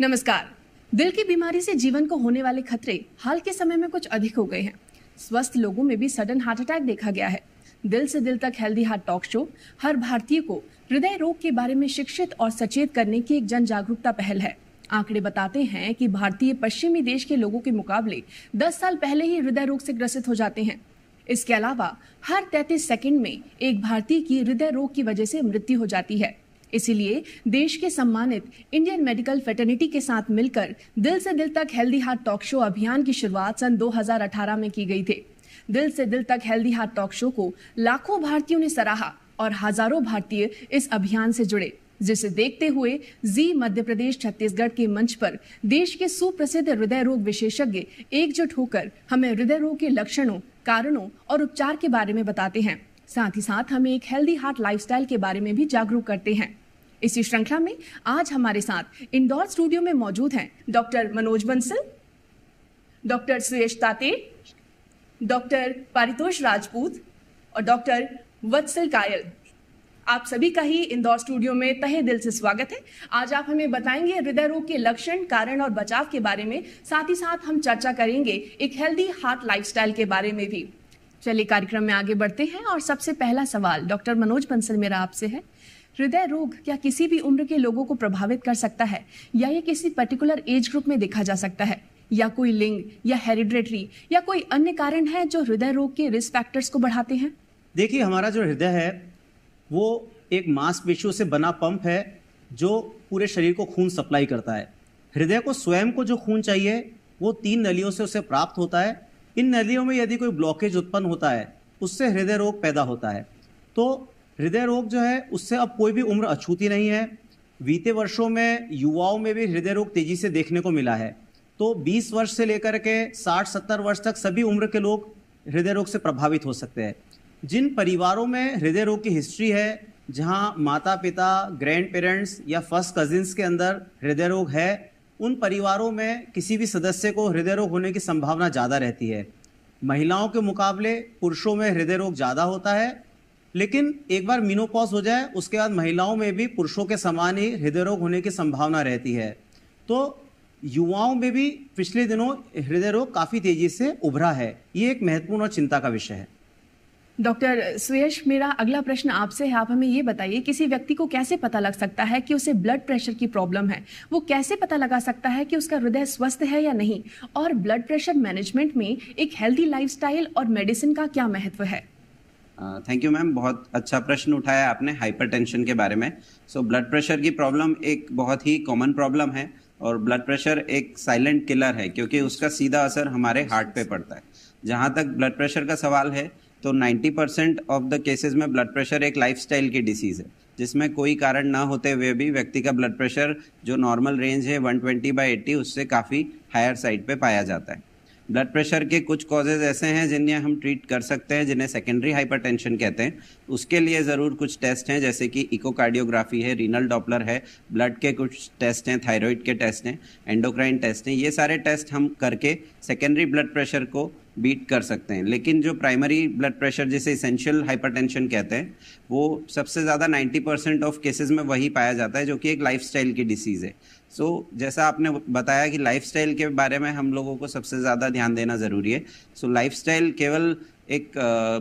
नमस्कार दिल की बीमारी से जीवन को होने वाले खतरे हाल के समय में कुछ अधिक हो गए हैं स्वस्थ लोगों में भी सडन हार्ट अटैक देखा गया है दिल से दिल तक हेल्दी हार्ट टॉक शो हर भारतीय को हृदय रोग के बारे में शिक्षित और सचेत करने की एक जन जागरूकता पहल है आंकड़े बताते हैं कि भारतीय पश्चिमी देश के लोगों के मुकाबले 10 साल पहले ही हृदय रोग से ग्रसित हो जाते हैं इसके अलावा हर 33 सेकंड में एक भारतीय की हृदय रोग की वजह से मृत्यु हो जाती है इसीलिए देश के सम्मानित इंडियन मेडिकल फेटर्निटी के साथ मिलकर दिल से दिल तक हेल्दी हार्ट टॉक शो अभियान की शुरुआत सन 2018 में की गई थी दिल से दिल तक हेल्दी हार्ट टॉक शो को लाखों भारतीयों ने सराहा और हजारों भारतीय इस अभियान से जुड़े जिसे देखते हुए जी मध्य प्रदेश छत्तीसगढ़ के मंच पर देश के सुप्रसिद्ध हृदय रोग विशेषज्ञ एकजुट होकर हमें हृदय रोग के लक्षणों कारणों और उपचार के बारे में बताते हैं साथ ही साथ हमें एक हेल्दी हार्ट लाइफस्टाइल के बारे में भी जागरूक करते हैं इसी श्रृंखला में आज हमारे साथ इंदौर स्टूडियो में मौजूद हैं doctor Manoj Bansal doctor Suresh Tate doctor Paritosh Rajput और डॉक्टर वत्सल कायल आप सभी का ही इंदौर स्टूडियो में तहे दिल से स्वागत है आज आप हमें बताएंगे हृदय रोग के लक्षण कारण और बचाव के बारे में साथ ही साथ हम चर्चा करेंगे एक हेल्दी हार्ट लाइफस्टाइल के बारे में भी चलिए कार्यक्रम में आगे बढ़ते हैं और सबसे पहला सवाल डॉक्टर मनोज बंसल मेरा आपसे है हृदय रोग क्या किसी भी उम्र के लोगों को प्रभावित कर सकता है या ये किसी पर्टिकुलर एज ग्रुप में देखा जा सकता है या कोई लिंग या हेरिडेटरी या कोई अन्य कारण है जो हृदय रोग के रिस्क फैक्टर्स को बढ़ाते हैं देखिए हमारा जो हृदय है वो एक मांसपेशियों से बना पंप है जो पूरे शरीर को खून सप्लाई करता है हृदय को स्वयं को जो खून चाहिए वो तीन नलियों से उसे प्राप्त होता है इन नलियों में यदि कोई ब्लॉकेज उत्पन्न होता है उससे हृदय रोग पैदा होता है तो हृदय रोग जो है उससे अब कोई भी उम्र अछूती नहीं है बीते वर्षों में युवाओं में भी हृदय रोग तेजी से देखने को मिला है तो 20 वर्ष से लेकर के 60-70 वर्ष तक सभी उम्र के लोग हृदय रोग से प्रभावित हो सकते हैं जिन परिवारों में हृदय रोग की हिस्ट्री है जहाँ माता पिता ग्रैंड पेरेंट्स या फर्स्ट कजिन्स के अंदर हृदय रोग है उन परिवारों में किसी भी सदस्य को हृदय रोग होने की संभावना ज़्यादा रहती है महिलाओं के मुकाबले पुरुषों में हृदय रोग ज़्यादा होता है लेकिन एक बार मीनोपॉज हो जाए उसके बाद महिलाओं में भी पुरुषों के समान ही हृदय रोग होने की संभावना रहती है तो युवाओं में भी पिछले दिनों हृदय रोग काफ़ी तेजी से उभरा है ये एक महत्वपूर्ण और चिंता का विषय है डॉक्टर सुयश मेरा अगला प्रश्न आपसे है आप हमें ये बताइए किसी व्यक्ति को कैसे पता लग सकता है कि उसे ब्लड प्रेशर की प्रॉब्लम है वो कैसे पता लगा सकता है कि उसका हृदय स्वस्थ है या नहीं और ब्लड प्रेशर मैनेजमेंट में एक हेल्थी लाइफस्टाइल और मेडिसिन का क्या महत्व है थैंक यू मैम बहुत अच्छा प्रश्न उठाया आपने हाइपरटेंशन के बारे में सो ब्लड प्रेशर की प्रॉब्लम एक बहुत ही कॉमन प्रॉब्लम है और ब्लड प्रेशर एक साइलेंट किलर है क्योंकि उसका सीधा असर हमारे हार्ट पे पड़ता है जहाँ तक ब्लड प्रेशर का सवाल है तो 90 परसेंट ऑफ द केसेस में ब्लड प्रेशर एक लाइफ की डिसीज़ है जिसमें कोई कारण ना होते हुए भी व्यक्ति का ब्लड प्रेशर जो नॉर्मल रेंज है 120 बाई 80 उससे काफ़ी हायर साइड पे पाया जाता है ब्लड प्रेशर के कुछ कॉजेज ऐसे हैं जिन्हें हम ट्रीट कर सकते हैं जिन्हें सेकेंडरी हाइपरटेंशन कहते हैं उसके लिए ज़रूर कुछ टेस्ट हैं जैसे कि इकोकार्डियोग्राफी है रीनल डॉपलर है ब्लड के कुछ टेस्ट हैं थायराइड के टेस्ट हैं एंडोक्राइन टेस्ट हैं ये सारे टेस्ट हम करके सेकेंडरी ब्लड प्रेशर को बीट कर सकते हैं लेकिन जो प्राइमरी ब्लड प्रेशर जिसे इसेंशियल हाइपरटेंशन कहते हैं वो सबसे ज़्यादा 90 परसेंट ऑफ केसेज में वही पाया जाता है जो कि एक लाइफस्टाइल की डिसीज़ है सो so, जैसा आपने बताया कि लाइफस्टाइल के बारे में हम लोगों को सबसे ज़्यादा ध्यान देना ज़रूरी है सो so, लाइफस्टाइल केवल एक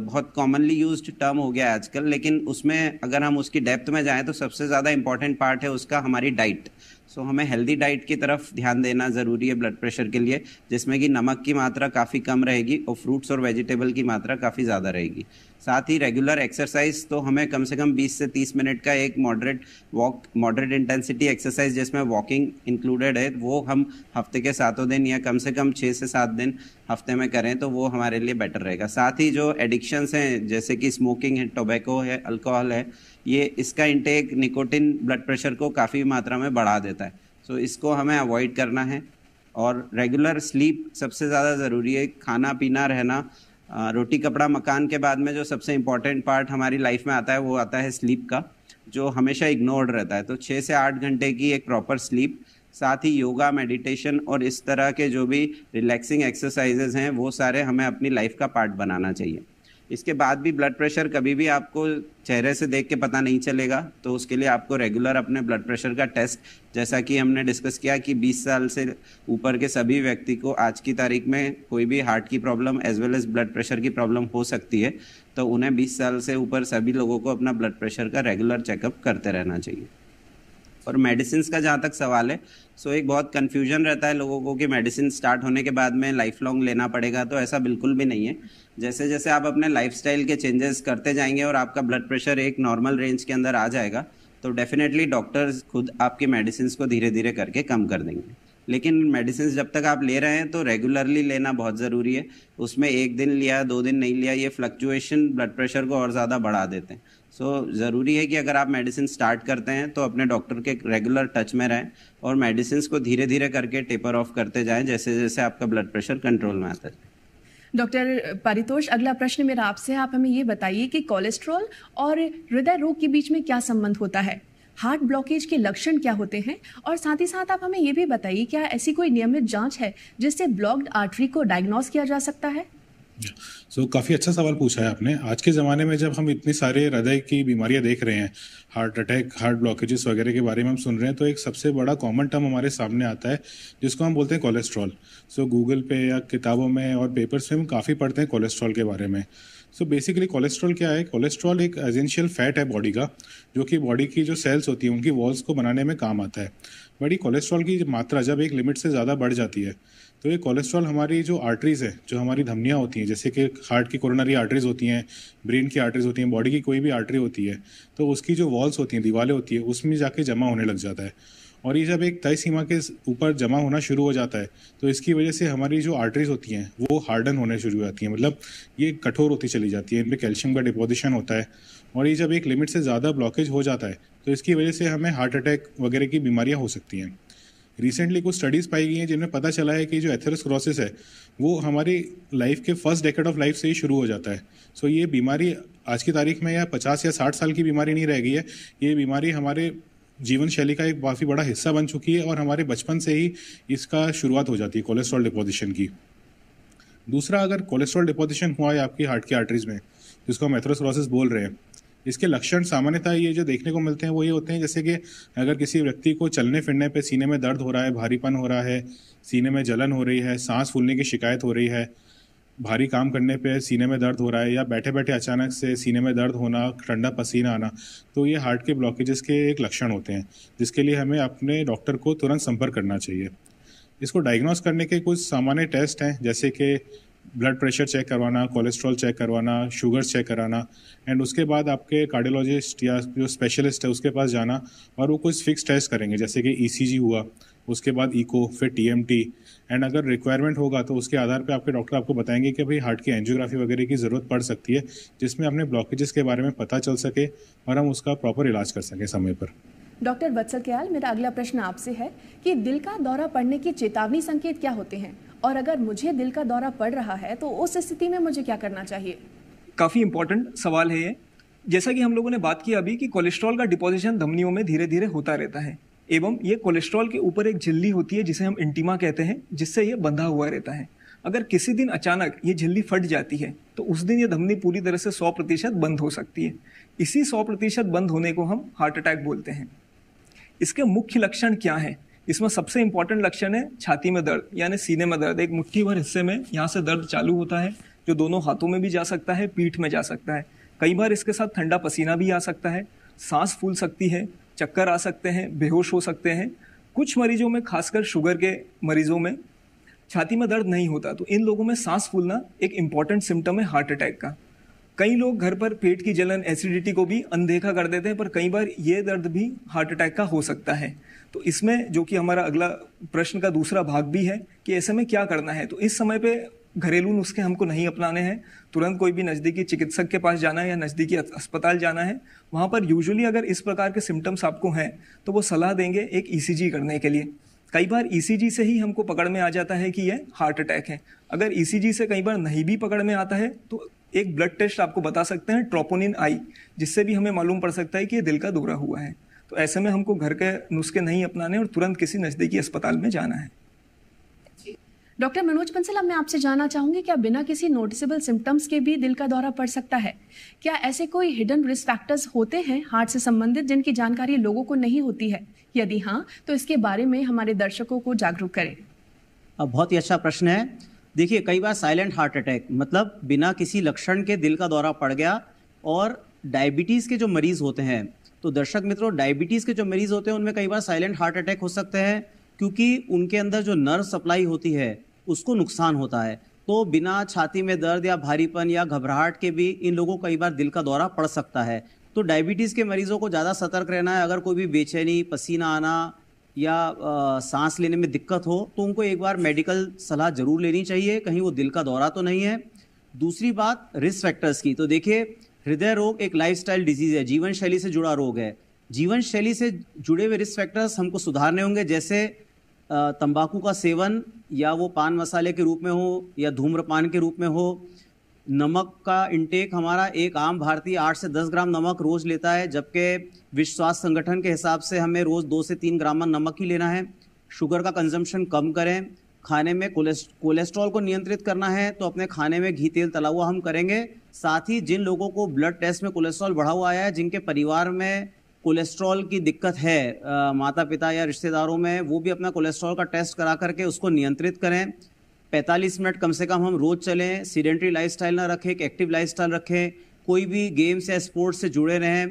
बहुत कॉमनली यूज टर्म हो गया है आजकल लेकिन उसमें अगर हम उसकी डेप्थ में जाएं तो सबसे ज़्यादा इंपॉर्टेंट पार्ट है उसका हमारी डाइट सो so, हमें हेल्दी डाइट की तरफ ध्यान देना ज़रूरी है ब्लड प्रेशर के लिए जिसमें कि नमक की मात्रा काफ़ी कम रहेगी और फ्रूट्स और वेजिटेबल की मात्रा काफ़ी ज़्यादा रहेगी साथ ही रेगुलर एक्सरसाइज तो हमें कम से कम 20 से 30 मिनट का एक moderate walk moderate intensity exercise जिसमें वॉकिंग इंक्लूडेड है वो हम हफ्ते के सातों दिन या कम से कम छः से सात दिन हफ्ते में करें तो वो हमारे लिए बेटर रहेगा साथ ही जो एडिक्शंस हैं जैसे कि स्मोकिंग है टोबैको है अल्कोहल है ये इसका इंटेक निकोटिन ब्लड प्रेशर को काफ़ी मात्रा में बढ़ा देता है सो so, इसको हमें अवॉइड करना है और रेगुलर स्लीप सबसे ज़्यादा ज़रूरी है खाना पीना रहना रोटी कपड़ा मकान के बाद में जो सबसे इम्पॉर्टेंट पार्ट हमारी लाइफ में आता है वो आता है स्लीप का जो हमेशा इग्नोर्ड रहता है तो छः से आठ घंटे की एक प्रॉपर स्लीप साथ ही योगा मेडिटेशन और इस तरह के जो भी रिलैक्सिंग एक्सरसाइजेज हैं वो सारे हमें अपनी लाइफ का पार्ट बनाना चाहिए इसके बाद भी ब्लड प्रेशर कभी भी आपको चेहरे से देख के पता नहीं चलेगा तो उसके लिए आपको रेगुलर अपने ब्लड प्रेशर का टेस्ट जैसा कि हमने डिस्कस किया कि 20 साल से ऊपर के सभी व्यक्ति को आज की तारीख में कोई भी हार्ट की problem as well as blood pressure की प्रॉब्लम हो सकती है तो उन्हें 20 साल से ऊपर सभी लोगों को अपना ब्लड प्रेशर का रेगुलर चेकअप करते रहना चाहिए और मेडिसिन का जहाँ तक सवाल है सो एक बहुत कन्फ्यूजन रहता है लोगों को कि मेडिसिन स्टार्ट होने के बाद में लाइफ लॉन्ग लेना पड़ेगा तो ऐसा बिल्कुल भी नहीं है जैसे जैसे आप अपने लाइफ के चेंजेस करते जाएंगे और आपका ब्लड प्रेशर एक नॉर्मल रेंज के अंदर आ जाएगा तो डेफिनेटली डॉक्टर्स खुद आपके मेडिसिन को धीरे धीरे करके कम कर देंगे लेकिन मेडिसिन जब तक आप ले रहे हैं तो रेगुलरली लेना बहुत ज़रूरी है उसमें एक दिन लिया दो दिन नहीं लिया ये फ्लक्चुएशन ब्लड प्रेशर को और ज़्यादा बढ़ा देते हैं सो so, ज़रूरी है कि अगर आप मेडिसिन स्टार्ट करते हैं तो अपने डॉक्टर के रेगुलर टच में रहें और मेडिसिन को धीरे धीरे करके टेपर ऑफ करते जाएं जैसे जैसे आपका ब्लड प्रेशर कंट्रोल में आता है डॉक्टर परितोष अगला प्रश्न मेरा आपसे आप हमें ये बताइए कि कोलेस्ट्रॉल और हृदय रोग के बीच में क्या संबंध होता है हार्ट ब्लॉकेज के लक्षण क्या होते हैं और साथ ही साथ आप हमें ये भी बताइए क्या ऐसी कोई नियमित जांच है जिससे ब्लॉक्ड आर्टरी को डायग्नोस किया जा सकता है सो so, काफ़ी अच्छा सवाल पूछा है आपने आज के ज़माने में जब हम इतने सारे हृदय की बीमारियां देख रहे हैं हार्ट अटैक हार्ट ब्लॉकेजेस वगैरह के बारे में हम सुन रहे हैं तो एक सबसे बड़ा कॉमन टर्म हमारे सामने आता है जिसको हम बोलते हैं कोलेस्ट्रॉल सो गूगल पे या किताबों में और पेपर्स में हम काफ़ी पढ़ते हैं कोलेस्ट्रॉल के बारे में सो बेसिकली कोलेस्ट्रॉल क्या है कोलेस्ट्रॉल एक एजेंशियल फैट है बॉडी का जो कि बॉडी की जो सेल्स होती हैं उनकी वॉल्स को बनाने में काम आता है बट ये कोलेस्ट्रॉल की मात्रा जब एक लिमिट से ज़्यादा बढ़ जाती है तो ये कोलेस्ट्रॉल हमारी जो आर्टरीज़ है जो हमारी धमनियाँ होती हैं जैसे कि हार्ट की कोरोनरी आर्टरीज होती हैं ब्रेन की आर्टरीज होती हैं बॉडी की कोई भी आर्टरी होती है तो उसकी जो वॉल्स होती हैं दीवारें होती है उसमें जाके जमा होने लग जाता है और ये जब एक तय सीमा के ऊपर जमा होना शुरू हो जाता है तो इसकी वजह से हमारी जो आर्टरीज होती हैं वो हार्डन होने शुरू हो जाती हैं मतलब ये कठोर होती चली जाती है इन पर कैल्शियम का डिपोजिशन होता है और ये जब एक लिमिट से ज़्यादा ब्लॉकेज हो जाता है तो इसकी वजह से हमें हार्ट अटैक वगैरह की बीमारियाँ हो सकती हैं रिसेंटली कुछ स्टडीज़ पाई गई हैं जिनमें पता चला है कि जो एथेरोस्क्रोसिस है वो हमारी लाइफ के फर्स्ट डेकेड ऑफ लाइफ से ही शुरू हो जाता है सो ये बीमारी आज की तारीख में या पचास या साठ साल की बीमारी नहीं रह गई है ये बीमारी हमारे जीवन शैली का एक काफ़ी बड़ा हिस्सा बन चुकी है और हमारे बचपन से ही इसका शुरुआत हो जाती है कोलेस्ट्रॉल डिपोजिशन की दूसरा अगर कोलेस्ट्रॉल डिपोजिशन हुआ है आपकी हार्ट की आर्टरीज में जिसको हम एथ्रोसरोसिस बोल रहे हैं इसके लक्षण सामान्यतः ये जो देखने को मिलते हैं वो ये होते हैं जैसे कि अगर किसी व्यक्ति को चलने फिरने पर सीने में दर्द हो रहा है भारीपन हो रहा है सीने में जलन हो रही है सांस फूलने की शिकायत हो रही है भारी काम करने पे सीने में दर्द हो रहा है या बैठे बैठे अचानक से सीने में दर्द होना ठंडा पसीना आना तो ये हार्ट के ब्लॉकेजेस के एक लक्षण होते हैं जिसके लिए हमें अपने डॉक्टर को तुरंत संपर्क करना चाहिए इसको डायग्नोस करने के कुछ सामान्य टेस्ट हैं जैसे कि ब्लड प्रेशर चेक करवाना कोलेस्ट्रॉल चेक करवाना शुगर चेक कराना एंड उसके बाद आपके कार्डियोलॉजिस्ट या जो स्पेशलिस्ट है उसके पास जाना और वो कुछ फिक्स टेस्ट करेंगे जैसे कि ई e हुआ उसके बाद इको फिर टी एंड अगर रिक्वायरमेंट होगा तो उसके आधार पर आपके डॉक्टर आपको बताएंगे कि भाई हार्ट की एंजियोग्राफी वगैरह की ज़रूरत पड़ सकती है जिसमें अपने ब्लॉकेजेस के बारे में पता चल सके और हम उसका प्रॉपर इलाज कर सकें समय पर डॉक्टर वत्सल कयाल मेरा अगला प्रश्न आपसे है कि दिल का दौरा पड़ने की चेतावनी संकेत क्या होते हैं और अगर मुझे दिल का दौरा पड़ रहा है तो उस स्थिति में मुझे क्या करना चाहिए काफ़ी इंपॉर्टेंट सवाल है ये जैसा कि हम लोगों ने बात की अभी कि कोलेस्ट्रॉल का डिपोजिशन धमनियों में धीरे धीरे होता रहता है एवं ये कोलेस्ट्रॉल के ऊपर एक झिल्ली होती है जिसे हम इंटीमा कहते हैं जिससे ये बंधा हुआ रहता है अगर किसी दिन अचानक ये झिल्ली फट जाती है तो उस दिन ये धमनी पूरी तरह से 100 प्रतिशत बंद हो सकती है इसी 100 प्रतिशत बंद होने को हम हार्ट अटैक बोलते हैं इसके मुख्य लक्षण क्या हैं इसमें सबसे इंपॉर्टेंट लक्षण है छाती में दर्द यानी सीने में दर्द एक मुट्ठी भर हिस्से में यहाँ से दर्द चालू होता है जो दोनों हाथों में भी जा सकता है पीठ में जा सकता है कई बार इसके साथ ठंडा पसीना भी आ सकता है सांस फूल सकती है चक्कर आ सकते हैं बेहोश हो सकते हैं कुछ मरीजों में खासकर शुगर के मरीजों में छाती में दर्द नहीं होता तो इन लोगों में सांस फूलना एक इम्पॉर्टेंट सिम्टम है हार्ट अटैक का कई लोग घर पर पेट की जलन एसिडिटी को भी अनदेखा कर देते हैं पर कई बार ये दर्द भी हार्ट अटैक का हो सकता है तो इसमें जो कि हमारा अगला प्रश्न का दूसरा भाग भी है कि ऐसे में क्या करना है तो इस समय पे घरेलू नुस्खे हमको नहीं अपनाने हैं तुरंत कोई भी नज़दीकी चिकित्सक के पास जाना है या नज़दीकी अस्पताल जाना है वहाँ पर यूजुअली अगर इस प्रकार के सिम्टम्स आपको हैं तो वो सलाह देंगे एक ई e करने के लिए कई बार ई e से ही हमको पकड़ में आ जाता है कि यह हार्ट अटैक है अगर ई e से कई बार नहीं भी पकड़ में आता है तो एक ब्लड टेस्ट आपको बता सकते हैं ट्रोपोनिन आई जिससे भी हमें मालूम पड़ सकता है कि ये दिल का दौरा हुआ है तो ऐसे में हमको घर के नुस्खे नहीं अपनाने और तुरंत किसी नज़दीकी अस्पताल में जाना है डॉक्टर मनोज बंसल अब मैं आपसे जानना चाहूंगी क्या बिना किसी नोटिसेबल सिम्टम्स के भी दिल का दौरा पड़ सकता है क्या ऐसे कोई हिडन रिस्क फैक्टर्स होते हैं हार्ट से संबंधित जिनकी जानकारी लोगों को नहीं होती है यदि हाँ तो इसके बारे में हमारे दर्शकों को जागरूक करें अब बहुत ही अच्छा प्रश्न है देखिए कई बार साइलेंट हार्ट अटैक मतलब बिना किसी लक्षण के दिल का दौरा पड़ गया और डायबिटीज़ के जो मरीज़ होते हैं तो दर्शक मित्रों डायबिटीज़ के जो मरीज़ होते हैं उनमें कई बार साइलेंट हार्ट अटैक हो सकते हैं क्योंकि उनके अंदर जो नर्व सप्लाई होती है उसको नुकसान होता है तो बिना छाती में दर्द या भारीपन या घबराहट के भी इन लोगों को कई बार दिल का दौरा पड़ सकता है तो डायबिटीज़ के मरीज़ों को ज़्यादा सतर्क रहना है अगर कोई भी बेचैनी पसीना आना या आ, सांस लेने में दिक्कत हो तो उनको एक बार मेडिकल सलाह ज़रूर लेनी चाहिए कहीं वो दिल का दौरा तो नहीं है दूसरी बात रिस्क फैक्टर्स की तो देखिए हृदय रोग एक लाइफस्टाइल डिजीज़ है जीवन शैली से जुड़ा रोग है जीवन शैली से जुड़े हुए रिस्क फैक्टर्स हमको सुधारने होंगे जैसे तंबाकू का सेवन या वो पान मसाले के रूप में हो या धूम्रपान के रूप में हो नमक का इंटेक हमारा एक आम भारतीय आठ से दस ग्राम नमक रोज़ लेता है जबकि विश्व स्वास्थ्य संगठन के हिसाब से हमें रोज़ दो से तीन ग्राम नमक ही लेना है शुगर का कंजम्पशन कम करें खाने में कोलेस्ट्रॉल को नियंत्रित करना है तो अपने खाने में घी तेल तला हुआ हम करेंगे साथ ही जिन लोगों को ब्लड टेस्ट में कोलेस्ट्रॉल बढ़ा हुआ आया है जिनके परिवार में कोलेस्ट्रॉल की दिक्कत है आ, माता पिता या रिश्तेदारों में वो भी अपना कोलेस्ट्रॉल का टेस्ट करा करके उसको नियंत्रित करें 45 मिनट कम से कम हम रोज़ चलें सीडेंट्री लाइफस्टाइल ना रखें एक एक्टिव लाइफस्टाइल रखें कोई भी गेम्स या स्पोर्ट्स से जुड़े रहें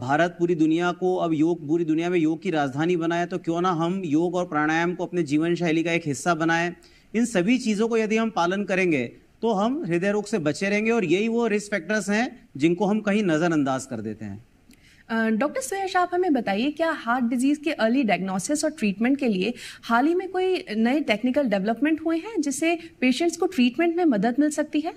भारत पूरी दुनिया को अब योग पूरी दुनिया में योग की राजधानी बनाए तो क्यों ना हम योग और प्राणायाम को अपने जीवन शैली का एक हिस्सा बनाएं इन सभी चीज़ों को यदि हम पालन करेंगे तो हम हृदय रोग से बचे रहेंगे और यही वो रिस्क फैक्टर्स हैं जिनको हम कहीं नज़रअंदाज कर देते हैं डॉक्टर सुयश आप हमें बताइए क्या हार्ट डिजीज के अर्ली डायग्नोसिस और ट्रीटमेंट के लिए हाल ही में कोई नए टेक्निकल डेवलपमेंट हुए हैं जिससे पेशेंट्स को ट्रीटमेंट में मदद मिल सकती है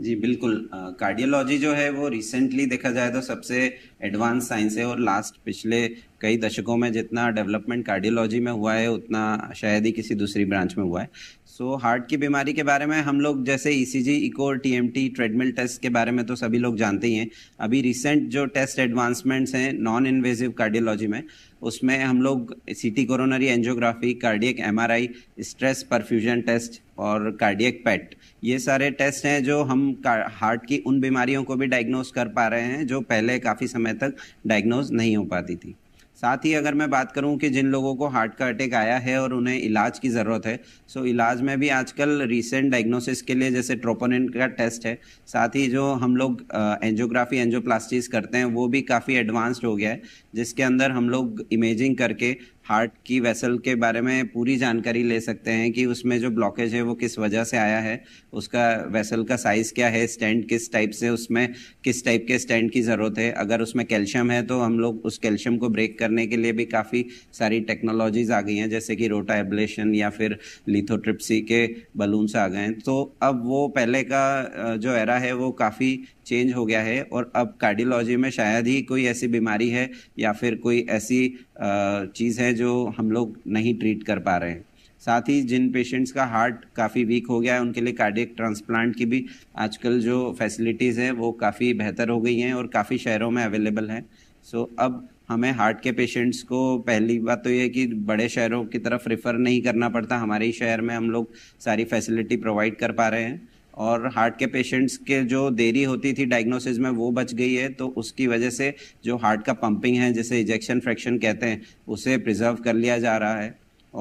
जी बिल्कुल कार्डियोलॉजी जो है वो रिसेंटली देखा जाए तो सबसे एडवांस साइंस है और लास्ट पिछले कई दशकों में जितना डेवलपमेंट कार्डियोलॉजी में हुआ है उतना शायद ही किसी दूसरी ब्रांच में हुआ है सो so, हार्ट की बीमारी के बारे में हम लोग जैसे E C G echo T M T treadmill test के बारे में तो सभी लोग जानते ही हैं अभी रिसेंट जो टेस्ट एडवांसमेंट्स हैं नॉन इन्वेजिव कार्डियोलॉजी में उसमें हम लोग T coronary angiography cardiac M R I stress perfusion test और कार्डियक पैट ये सारे टेस्ट हैं जो हम हार्ट की उन बीमारियों को भी डायग्नोज कर पा रहे हैं जो पहले काफ़ी समय तक डायग्नोज नहीं हो पाती थी साथ ही अगर मैं बात करूं कि जिन लोगों को हार्ट का अटैक आया है और उन्हें इलाज की ज़रूरत है सो इलाज में भी आजकल रिसेंट डायग्नोसिस के लिए जैसे ट्रोपोनिन का टेस्ट है साथ ही जो हम लोग एंजियोग्राफी एंजियोप्लास्टीज करते हैं वो भी काफ़ी एडवांस्ड हो गया है जिसके अंदर हम लोग इमेजिंग करके हार्ट की वेसल के बारे में पूरी जानकारी ले सकते हैं कि उसमें जो ब्लॉकेज है वो किस वजह से आया है उसका वेसल का साइज़ क्या है स्टैंड किस टाइप से उसमें किस टाइप के स्टैंड की ज़रूरत है अगर उसमें कैल्शियम है तो हम लोग उस कैल्शियम को ब्रेक करने के लिए भी काफ़ी सारी टेक्नोलॉजीज़ आ गई हैं जैसे कि रोटा एबलेशन या फिर लिथोट्रिप्सी के बलून्स आ गए हैं तो अब वो पहले का जो एरा है वो काफ़ी चेंज हो गया है और अब कार्डियोलॉजी में शायद ही कोई ऐसी बीमारी है या फिर कोई ऐसी चीज़ है जो हम लोग नहीं ट्रीट कर पा रहे हैं साथ ही जिन पेशेंट्स का हार्ट काफ़ी वीक हो गया है उनके लिए कार्डियक ट्रांसप्लांट की भी आजकल जो फैसिलिटीज़ हैं वो काफ़ी बेहतर हो गई हैं और काफ़ी शहरों में अवेलेबल हैं सो so, अब हमें हार्ट के पेशेंट्स को पहली बात तो ये है कि बड़े शहरों की तरफ रिफ़र नहीं करना पड़ता हमारे ही शहर में हम लोग सारी फैसिलिटी प्रोवाइड कर पा रहे हैं और हार्ट के पेशेंट्स के जो देरी होती थी डायग्नोसिस में वो बच गई है तो उसकी वजह से जो हार्ट का पंपिंग है जैसे इजेक्शन फ्रैक्शन कहते हैं उसे प्रिजर्व कर लिया जा रहा है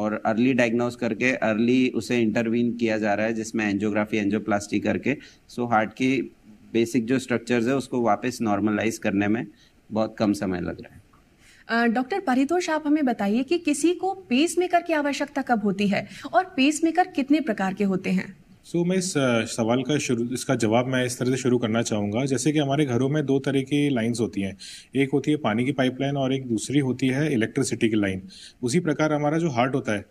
और अर्ली डायग्नोस करके अर्ली उसे इंटरवीन किया जा रहा है जिसमें एंजियोग्राफी एंजियोप्लास्टी करके सो हार्ट की बेसिक जो स्ट्रक्चर्स है उसको वापस नॉर्मलाइज करने में बहुत कम समय लग रहा है डॉक्टर परितोष आप हमें बताइए कि किसी को पेस मेकर की आवश्यकता कब होती है और पेस मेकर कितने प्रकार के होते हैं सो so, मैं इस सवाल का शुरू इसका जवाब मैं इस तरह से शुरू करना चाहूँगा जैसे कि हमारे घरों में दो तरह की लाइंस होती हैं एक होती है पानी की पाइपलाइन और एक दूसरी होती है इलेक्ट्रिसिटी की लाइन उसी प्रकार हमारा जो हार्ट होता है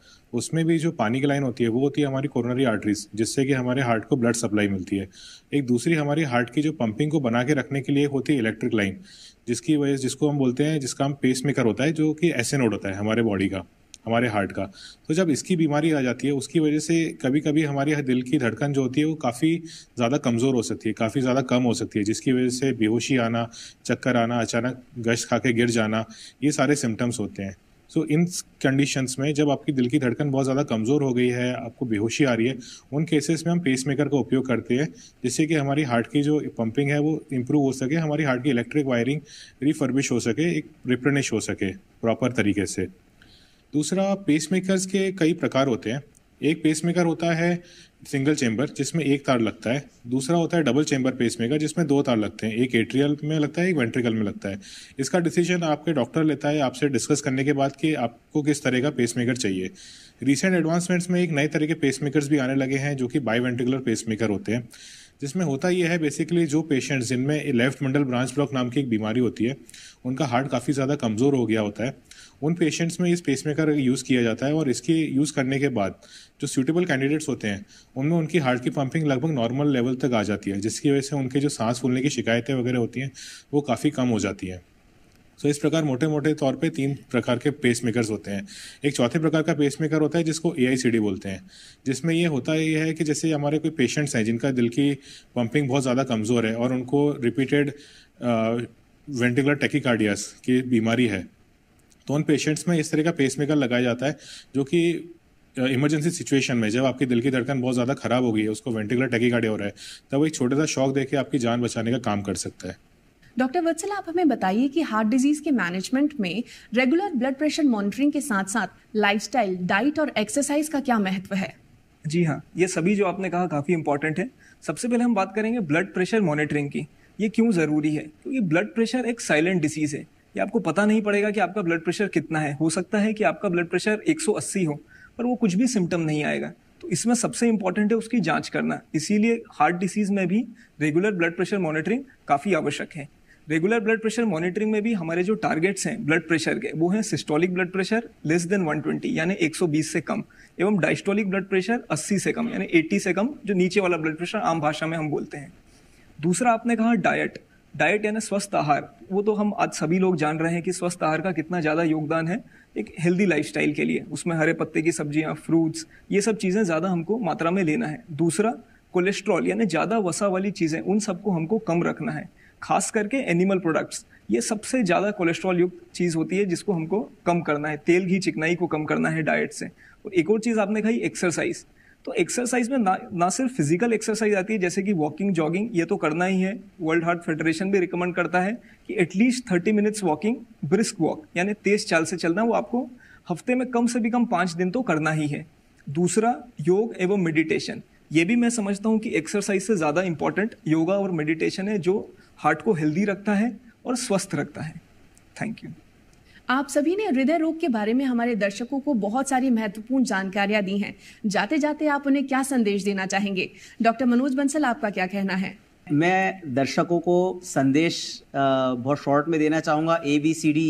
उसमें भी जो पानी की लाइन होती है वो होती है हमारी कोरोनरी आर्टरीज जिससे कि हमारे हार्ट को ब्लड सप्लाई मिलती है एक दूसरी हमारी हार्ट की जो पंपिंग को बना के रखने के लिए होती है इलेक्ट्रिक लाइन जिसकी वजह जिसको हम बोलते हैं जिसका हम पेस मेकर होता है जो कि नोड होता है हमारे बॉडी का हमारे हार्ट का तो जब इसकी बीमारी आ जाती है उसकी वजह से कभी कभी हमारे दिल की धड़कन जो होती है वो काफ़ी ज़्यादा कमज़ोर हो सकती है काफ़ी ज़्यादा कम हो सकती है जिसकी वजह से बेहोशी आना चक्कर आना अचानक गश खा के गिर जाना ये सारे सिम्टम्स होते हैं सो इन कंडीशंस में जब आपकी दिल की धड़कन बहुत ज़्यादा कमज़ोर हो गई है आपको बेहोशी आ रही है उन केसेस में हम पेसमेकर का उपयोग करते हैं जिससे कि हमारी हार्ट की जो पंपिंग है वो इम्प्रूव हो सके हमारी हार्ट की इलेक्ट्रिक वायरिंग रिफर्बिश हो सके एक रिप्रनिश हो सके प्रॉपर तरीके से दूसरा पेसमेकर्स के कई प्रकार होते हैं एक पेसमेकर होता है सिंगल चैम्बर जिसमें एक तार लगता है दूसरा होता है डबल पेस पेसमेकर जिसमें दो तार लगते हैं एक एट्रियल में लगता है एक वेंट्रिकल में लगता है इसका डिसीजन आपके डॉक्टर लेता है आपसे डिस्कस करने के बाद कि आपको किस तरह का पेसमेकर चाहिए रिसेंट एडवांसमेंट्स में एक नए तरह के पेसमेकर्स भी आने लगे हैं जो कि बाई वेंट्रिकुलर पेसमेकर होते हैं जिसमें होता यह है बेसिकली जो पेशेंट्स जिनमें लेफ्ट मंडल ब्रांच ब्लॉक नाम की एक बीमारी होती है उनका हार्ट काफ़ी ज़्यादा कमज़ोर हो गया होता है उन पेशेंट्स में इस मेकर यूज़ किया जाता है और इसके यूज़ करने के बाद जो सूटेबल कैंडिडेट्स होते हैं उनमें उनकी हार्ट की पंपिंग लगभग नॉर्मल लेवल तक आ जाती है जिसकी वजह से उनके जो सांस फूलने की शिकायतें वगैरह होती हैं वो काफ़ी कम हो जाती हैं सो so, इस प्रकार मोटे मोटे तौर पे तीन प्रकार के पेस मेकरस होते हैं एक चौथे प्रकार का पेस मेकर होता है जिसको ए बोलते हैं जिसमें ये होता ये है कि जैसे हमारे कोई पेशेंट्स हैं जिनका दिल की पंपिंग बहुत ज़्यादा कमज़ोर है और उनको रिपीटेड वेंटिकुलर टेकिकार्डियास की बीमारी है तो उन पेशेंट्स में इस तरह का पेसमेकर लगाया जाता है जो कि इमरजेंसी सिचुएशन में जब आपकी दिल की धड़कन बहुत ज़्यादा खराब हो गई है उसको वेंटिकुलर टेकिकार्डिया हो रहा है तब वो एक छोटा सा शौक देके आपकी जान बचाने का काम कर सकता है डॉक्टर वत्सल आप हमें बताइए कि हार्ट डिजीज के मैनेजमेंट में रेगुलर ब्लड प्रेशर मॉनिटरिंग के साथ साथ लाइफस्टाइल डाइट और एक्सरसाइज का क्या महत्व है जी हाँ ये सभी जो आपने कहा काफ़ी इंपॉर्टेंट है सबसे पहले हम बात करेंगे ब्लड प्रेशर मॉनिटरिंग की ये क्यों ज़रूरी है क्योंकि ब्लड प्रेशर एक साइलेंट डिसीज़ है ये आपको पता नहीं पड़ेगा कि आपका ब्लड प्रेशर कितना है हो सकता है कि आपका ब्लड प्रेशर 180 हो पर वो कुछ भी सिम्टम नहीं आएगा तो इसमें सबसे इंपॉर्टेंट है उसकी जांच करना इसीलिए हार्ट डिसीज में भी रेगुलर ब्लड प्रेशर मॉनिटरिंग काफ़ी आवश्यक है रेगुलर ब्लड प्रेशर मॉनिटरिंग में भी हमारे जो टारगेट्स हैं ब्लड प्रेशर के वो हैं systolic blood pressure less than 120 यानी 120 से कम एवं डाइस्टोलिक ब्लड प्रेशर 80 से कम यानी 80 से कम जो नीचे वाला ब्लड प्रेशर आम भाषा में हम बोलते हैं दूसरा आपने कहा डाइट डाइट यानी स्वस्थ आहार वो तो हम आज सभी लोग जान रहे हैं कि स्वस्थ आहार का कितना ज़्यादा योगदान है एक हेल्दी लाइफस्टाइल के लिए उसमें हरे पत्ते की सब्जियाँ फ्रूट्स ये सब चीज़ें ज़्यादा हमको मात्रा में लेना है दूसरा कोलेस्ट्रॉल यानी ज़्यादा वसा वाली चीज़ें उन सबको हमको कम रखना है खास करके एनिमल प्रोडक्ट्स ये सबसे ज़्यादा कोलेस्ट्रॉल युक्त चीज़ होती है जिसको हमको कम करना है तेल घी चिकनाई को कम करना है डाइट से और एक और चीज़ आपने कही एक्सरसाइज तो एक्सरसाइज में ना ना सिर्फ फिजिकल एक्सरसाइज आती है जैसे कि वॉकिंग जॉगिंग ये तो करना ही है वर्ल्ड हार्ट फेडरेशन भी रिकमेंड करता है कि at least thirty minutes walking brisk walk यानी तेज चाल से चलना वो आपको हफ्ते में कम से भी कम पाँच दिन तो करना ही है दूसरा योग एवं मेडिटेशन ये भी मैं समझता हूँ कि एक्सरसाइज से ज़्यादा इंपॉर्टेंट योगा और मेडिटेशन है जो हार्ट को हेल्दी रखता है और स्वस्थ रखता है थैंक यू आप सभी ने हृदय रोग के बारे में हमारे दर्शकों को बहुत सारी महत्वपूर्ण जानकारियां दी हैं जाते जाते आप उन्हें क्या संदेश देना चाहेंगे डॉक्टर मनोज बंसल आपका क्या कहना है मैं दर्शकों को संदेश बहुत शॉर्ट में देना चाहूंगा A B C D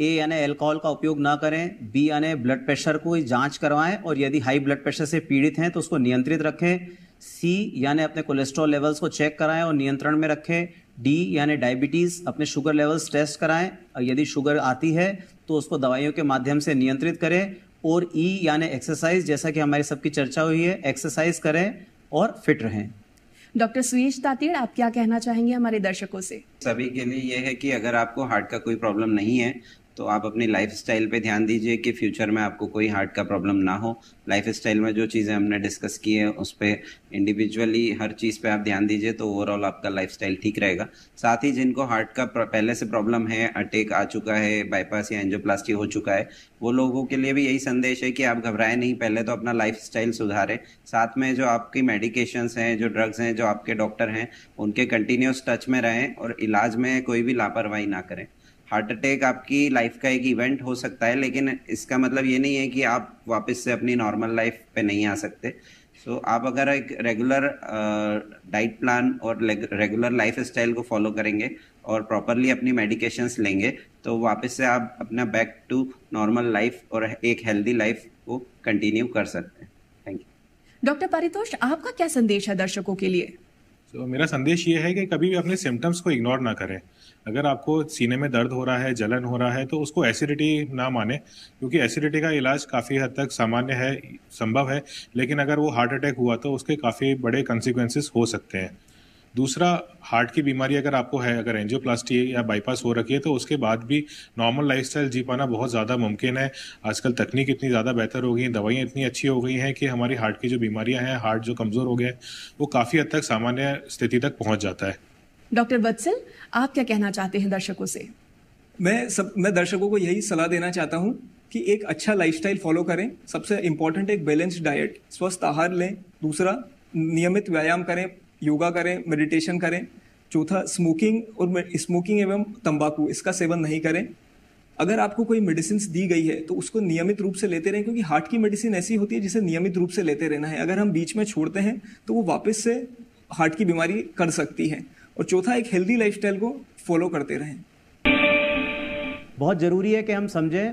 E ए यानी एल्कोहल का उपयोग ना करें बी यानी ब्लड प्रेशर को जांच करवाएं और यदि हाई ब्लड प्रेशर से पीड़ित हैं तो उसको नियंत्रित रखें सी यानी अपने कोलेस्ट्रॉल लेवल्स को चेक कराएं और नियंत्रण में रखें डी यानी डायबिटीज़ अपने शुगर लेवल्स टेस्ट कराएं और यदि शुगर आती है तो उसको दवाइयों के माध्यम से नियंत्रित करें और ई e, यानी एक्सरसाइज जैसा कि हमारी सबकी चर्चा हुई है एक्सरसाइज करें और फिट रहें डॉक्टर सुयेश तातीड़ आप क्या कहना चाहेंगे हमारे दर्शकों से सभी के लिए यह है कि अगर आपको हार्ट का कोई प्रॉब्लम नहीं है तो आप अपनी लाइफ स्टाइल पर ध्यान दीजिए कि फ्यूचर में आपको कोई हार्ट का प्रॉब्लम ना हो लाइफ स्टाइल में जो चीज़ें हमने डिस्कस की है उस पर इंडिविजुअली हर चीज़ पे आप ध्यान दीजिए तो ओवरऑल आपका लाइफ स्टाइल ठीक रहेगा साथ ही जिनको हार्ट का पहले से प्रॉब्लम है अटैक आ चुका है बाईपास या एंजोप्लास्टी हो चुका है वो लोगों के लिए भी यही संदेश है कि आप घबराएं नहीं पहले तो अपना लाइफ स्टाइल सुधारें साथ में जो आपकी मेडिकेशंस हैं जो ड्रग्स हैं जो आपके डॉक्टर हैं उनके कंटिन्यूस टच में रहें और इलाज में कोई भी लापरवाही ना करें हार्ट अटैक आपकी लाइफ का एक इवेंट हो सकता है लेकिन इसका मतलब ये नहीं है कि आप वापस से अपनी नॉर्मल लाइफ पे नहीं आ सकते सो so, आप अगर एक रेगुलर डाइट प्लान और रेगुलर लाइफ स्टाइल को फॉलो करेंगे और प्रॉपरली अपनी मेडिकेशंस लेंगे तो वापस से आप अपना बैक टू नॉर्मल लाइफ और एक हेल्दी लाइफ को कंटिन्यू कर सकते हैं थैंक यू डॉक्टर परितोष आपका क्या संदेश है दर्शकों के लिए so, मेरा संदेश ये है कि कभी भी अपने सिम्टम्स को इग्नोर ना करें अगर आपको सीने में दर्द हो रहा है जलन हो रहा है तो उसको एसिडिटी ना माने क्योंकि एसिडिटी का इलाज काफ़ी हद तक सामान्य है संभव है लेकिन अगर वो हार्ट अटैक हुआ तो उसके काफ़ी बड़े कॉन्सिक्वेंसेस हो सकते हैं दूसरा हार्ट की बीमारी अगर आपको है अगर एंजियोप्लास्टी या बाईपास हो रखी है तो उसके बाद भी नॉर्मल लाइफस्टाइल जी पाना बहुत ज़्यादा मुमकिन है आजकल तकनीक इतनी ज़्यादा बेहतर हो गई है दवाइयाँ इतनी अच्छी हो गई हैं कि हमारी हार्ट की जो बीमारियाँ हैं हार्ट जो कमज़ोर हो गया है वो काफ़ी हद तक सामान्य स्थिति तक पहुँच जाता है डॉक्टर वत्सल आप क्या कहना चाहते हैं दर्शकों से मैं सब मैं दर्शकों को यही सलाह देना चाहता हूँ कि एक अच्छा लाइफस्टाइल फॉलो करें सबसे इम्पोर्टेंट एक बैलेंस्ड डाइट स्वस्थ आहार लें दूसरा नियमित व्यायाम करें योगा करें मेडिटेशन करें चौथा स्मोकिंग और स्मोकिंग एवं तंबाकू इसका सेवन नहीं करें अगर आपको कोई मेडिसिन दी गई है तो उसको नियमित रूप से लेते रहें क्योंकि हार्ट की मेडिसिन ऐसी होती है जिसे नियमित रूप से लेते रहना है अगर हम बीच में छोड़ते हैं तो वो वापस से हार्ट की बीमारी कर सकती है और चौथा एक हेल्दी लाइफ को फॉलो करते रहें बहुत ज़रूरी है कि हम समझें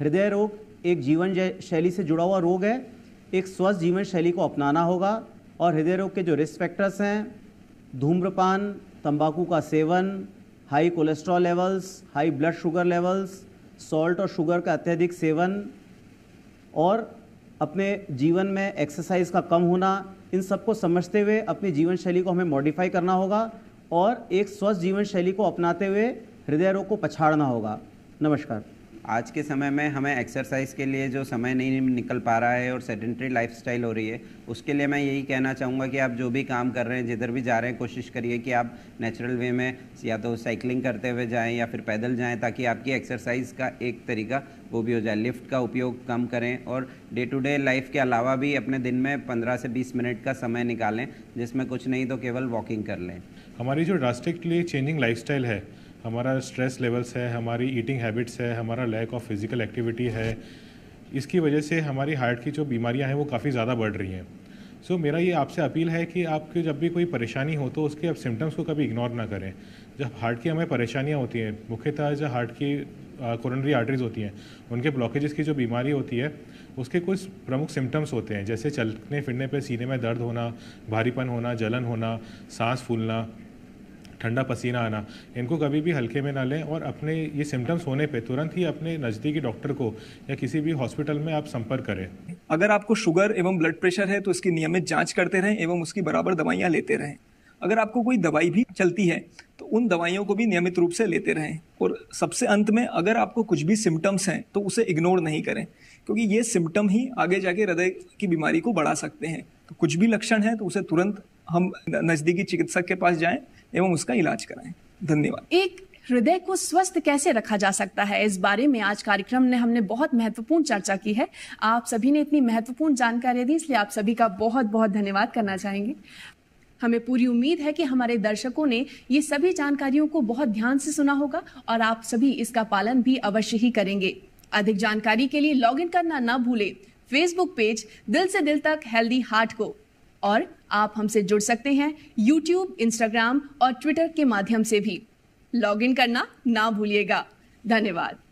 हृदय रोग एक जीवन शैली से जुड़ा हुआ रोग है एक स्वस्थ जीवन शैली को अपनाना होगा और हृदय रोग के जो रिस्क फैक्टर्स हैं धूम्रपान तंबाकू का सेवन high cholesterol levels high blood sugar levels salt और शुगर का अत्यधिक सेवन और अपने जीवन में एक्सरसाइज का कम होना इन सबको समझते हुए अपनी जीवन शैली को हमें मॉडिफाई करना होगा और एक स्वस्थ जीवन शैली को अपनाते हुए हृदय रोग को पछाड़ना होगा नमस्कार आज के समय में हमें एक्सरसाइज के लिए जो समय नहीं निकल पा रहा है और सेडेंट्री लाइफस्टाइल हो रही है उसके लिए मैं यही कहना चाहूँगा कि आप जो भी काम कर रहे हैं जिधर भी जा रहे हैं कोशिश करिए कि आप नेचुरल वे में या तो साइकिलिंग करते हुए जाएँ या फिर पैदल जाएँ ताकि आपकी एक्सरसाइज का एक तरीका वो भी हो जाए लिफ्ट का उपयोग कम करें और डे टू डे लाइफ के अलावा भी अपने दिन में पंद्रह से बीस मिनट का समय निकालें जिसमें कुछ नहीं तो केवल वॉकिंग कर लें हमारी जो ड्रास्टिकली चेंजिंग लाइफस्टाइल है हमारा स्ट्रेस लेवल्स है हमारी ईटिंग हैबिट्स है हमारा लैक ऑफ फिज़िकल एक्टिविटी है इसकी वजह से हमारी हार्ट की जो बीमारियां हैं वो काफ़ी ज़्यादा बढ़ रही हैं सो so, मेरा ये आपसे अपील है कि आपके जब भी कोई परेशानी हो तो उसके आप सिम्टम्स को कभी इग्नोर ना करें जब हार्ट की हमें परेशानियाँ होती हैं मुख्यतः जो हार्ट की कोरोनरी आर्टरीज होती हैं उनके ब्लॉकेजेस की जो बीमारी होती है उसके कुछ प्रमुख सिम्टम्स होते हैं जैसे चलने फिरने पर सीने में दर्द होना भारीपन होना जलन होना सांस फूलना ठंडा पसीना आना इनको कभी भी हल्के में ना लें और अपने ये सिम्टम्स होने पर तुरंत ही अपने नज़दीकी डॉक्टर को या किसी भी हॉस्पिटल में आप संपर्क करें अगर आपको शुगर एवं ब्लड प्रेशर है तो इसकी नियमित जाँच करते रहें एवं उसकी बराबर दवाइयाँ लेते रहें अगर आपको कोई दवाई भी चलती है तो उन दवाइयों को भी नियमित रूप से लेते रहें और सबसे अंत में अगर आपको कुछ भी सिम्टम्स हैं तो उसे इग्नोर नहीं करें क्योंकि ये सिम्टम ही आगे जाके हृदय की बीमारी को बढ़ा सकते हैं तो कुछ भी लक्षण है तो उसे तुरंत हम नज़दीकी चिकित्सक के पास जाएं एवं उसका इलाज कराएं धन्यवाद एक हृदय को स्वस्थ कैसे रखा जा सकता है इस बारे में आज कार्यक्रम ने हमने बहुत महत्वपूर्ण चर्चा की है आप सभी ने इतनी महत्वपूर्ण जानकारी दी इसलिए आप सभी का बहुत बहुत धन्यवाद करना चाहेंगे हमें पूरी उम्मीद है कि हमारे दर्शकों ने ये सभी जानकारियों को बहुत ध्यान से सुना होगा और आप सभी इसका पालन भी अवश्य ही करेंगे अधिक जानकारी के लिए लॉगिन करना ना भूलें फेसबुक पेज दिल से दिल तक हेल्दी हार्ट को और आप हमसे जुड़ सकते हैं यूट्यूब इंस्टाग्राम और ट्विटर के माध्यम से भी इन करना ना भूलिएगा धन्यवाद